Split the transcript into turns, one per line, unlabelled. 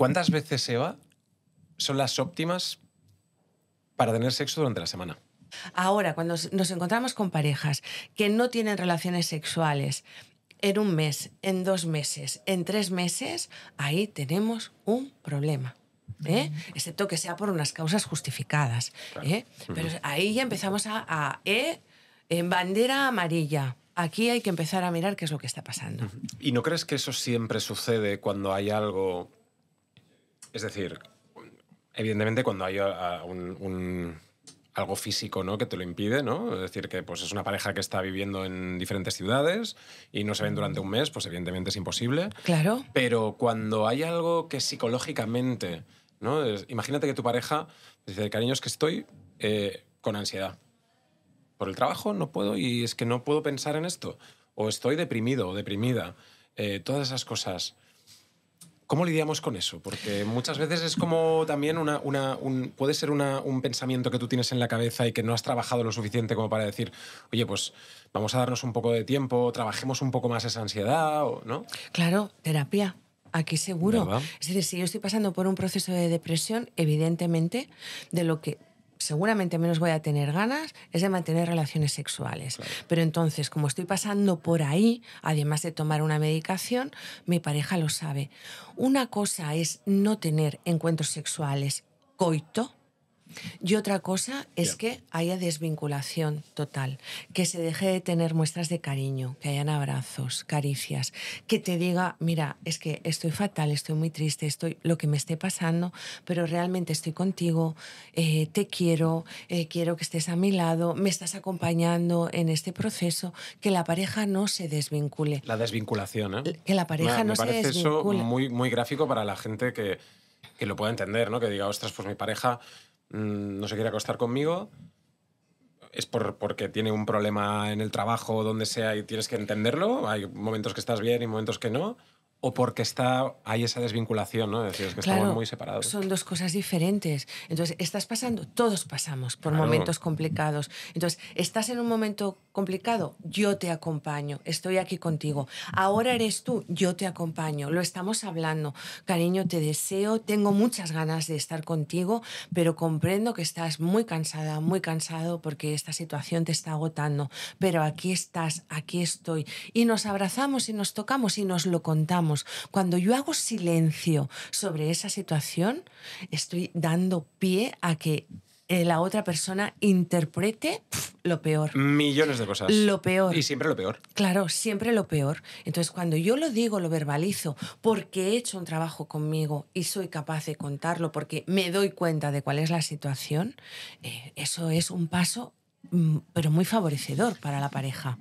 ¿Cuántas veces, Eva, son las óptimas para tener sexo durante la semana?
Ahora, cuando nos encontramos con parejas que no tienen relaciones sexuales en un mes, en dos meses, en tres meses, ahí tenemos un problema. ¿Eh? excepto que sea por unas causas justificadas. ¿eh? Pero ahí ya empezamos a, ¿eh? en bandera amarilla. Aquí hay que empezar a mirar qué es lo que está pasando.
¿Y no crees que eso siempre sucede cuando hay algo es decir, evidentemente cuando hay ah, un, algo físico ¿no? que te lo impide, ¿no? Es decir, que pues, es una pareja que está viviendo en diferentes ciudades y no se ven durante un mes, pues evidentemente es imposible. Claro. Pero cuando hay algo que psicológicamente, ¿no? imagínate que tu pareja dice, cariño, es que estoy eh, con ansiedad. Por el trabajo no puedo y es que no puedo pensar en esto. O estoy deprimido o deprimida. Eh, todas esas cosas. ¿Cómo lidiamos con eso? Porque muchas veces es como también una, un, puede ser un pensamiento que tú tienes en la cabeza y que no has trabajado lo suficiente como para decir, oye, pues vamos a darnos un poco de tiempo, trabajemos un poco más esa ansiedad, ¿no? Claro, terapia. Aquí seguro.
Es decir, si yo estoy pasando por un proceso de depresión, evidentemente, de lo que seguramente menos voy a tener ganas es de mantener relaciones sexuales. Pero entonces, como estoy pasando por ahí, además de tomar una medicación, mi pareja lo sabe. Una cosa es no tener encuentros sexuales coito, y otra cosa es que haya desvinculación total, que se deje de tener muestras de cariño, que hayan abrazos, caricias, que te diga, mira, es que estoy fatal, estoy muy triste, estoy lo que me esté pasando, pero realmente estoy contigo, eh, te quiero, eh, quiero que estés a mi lado, me estás acompañando en este proceso, que la pareja no se desvincule.
La desvinculación, ¿eh? Que la pareja no se desvincule. Me parece eso muy, muy gráfico para la gente que, que lo pueda entender, ¿no? Que diga, ostras, pues mi pareja Mm, no se quiere acostar conmigo, es por, porque tiene un problema en el trabajo, donde sea, y tienes que entenderlo. Hay momentos que estás bien y momentos que no o porque está, hay esa desvinculación, ¿no? Es decir, que estamos muy separados.
Son dos cosas diferentes. Entonces, estás pasando, todos pasamos por momentos complicados. Entonces, estás en un momento complicado, yo te acompaño, estoy aquí contigo. Ahora eres tú, yo te acompaño, lo estamos hablando. Cariño, te deseo, tengo muchas ganas de estar contigo, pero comprendo que estás muy cansada, muy cansado porque esta situación te está agotando. Pero aquí estás, aquí estoy. Y nos abrazamos y nos tocamos y nos lo contamos cuando yo hago silencio sobre esa situación, estoy dando pie a que eh, la otra persona interprete
lo peor. Millones de cosas. Lo peor. Y siempre lo peor.
Claro, siempre lo peor. Entonces, cuando yo lo digo, lo verbalizo, porque he hecho un trabajo conmigo y soy capaz de contarlo, porque me doy cuenta de cuál es la situación, eh, eso es un paso, mm, pero muy favorecedor para la pareja.